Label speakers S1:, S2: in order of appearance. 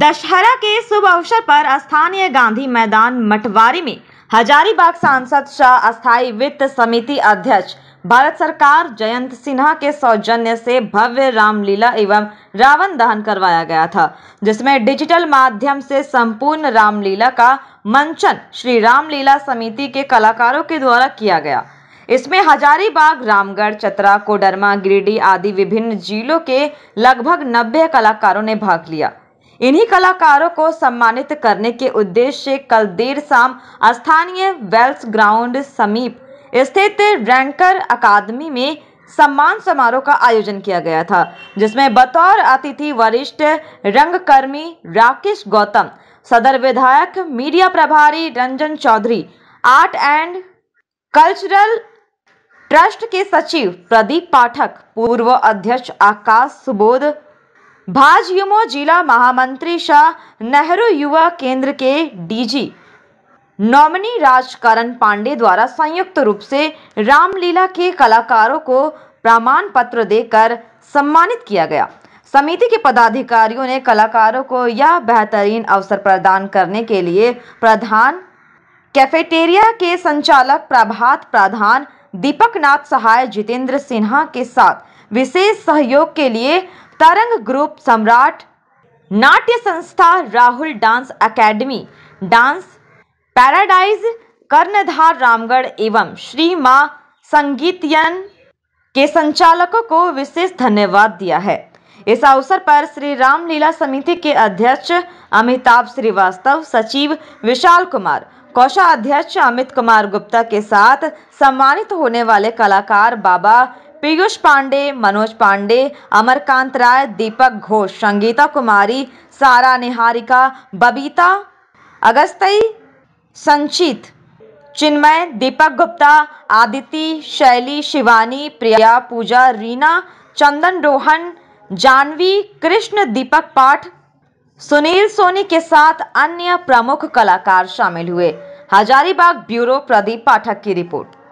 S1: दशहरा के शुभ अवसर पर स्थानीय गांधी मैदान मटवारी में हजारीबाग सांसद शाह अस्थायी वित्त समिति अध्यक्ष भारत सरकार जयंत सिन्हा के सौजन्य से भव्य रामलीला एवं रावण दहन करवाया गया था जिसमें डिजिटल माध्यम से संपूर्ण रामलीला का मंचन श्री रामलीला समिति के कलाकारों के द्वारा किया गया इसमें हजारीबाग रामगढ़ चतरा कोडरमा गिरिडीह आदि विभिन्न जिलों के लगभग नब्बे कलाकारों ने भाग लिया इन्हीं कलाकारों को सम्मानित करने के उद्देश्य से कल देर शाम स्थानीय वेल्स ग्राउंड समीप स्थित रैंकर अकादमी में सम्मान समारोह का आयोजन किया गया था जिसमें बतौर अतिथि वरिष्ठ रंगकर्मी राकेश गौतम सदर विधायक मीडिया प्रभारी Ranjan Chaudhary art and cultural trust के सचिव प्रदीप पाठक पूर्व अध्यक्ष आकाश सुबोध भाजयुमो जिला महामंत्री शाह नेहरू युवा केंद्र के डीजी नॉमिनी राजकरण पांडे द्वारा संयुक्त रूप से रामलीला के कलाकारों को प्रमाण पत्र देकर सम्मानित किया गया समिति के पदाधिकारियों ने कलाकारों को यह बेहतरीन अवसर प्रदान करने के लिए प्रधान कैफेटेरिया के संचालक प्रभात प्रधान दीपक नाथ सहाय जितेंद्र सिन्हा के साथ विशेष सहयोग के लिए तरंग group Samrat Natya Sanstha Rahul dance academy dance paradise कर्णधार रामगढ़ एवं श्री माँ संगीतयन के संचालकों को विशेष धन्यवाद दिया है इस अवसर पर श्री रामलीला समिति के अध्यक्ष अमिताभ श्रीवास्तव सचिव विशाल कुमार कौशा अध्यक्ष अमित कुमार गुप्ता के साथ सम्मानित होने वाले कलाकार बाबा पीयूष पांडे मनोज पांडे अमरकांत राय दीपक घोष संगीता कुमारी सारा निहारिका बबीता अगस्तई संचित चिन्मय दीपक गुप्ता आदिति शैली शिवानी प्रिया पूजा रीना चंदन रोहन जानवी कृष्ण दीपक पाठ सुनील सोनी के साथ अन्य प्रमुख कलाकार शामिल हुए हजारीबाग ब्यूरो प्रदीप पाठक की रिपोर्ट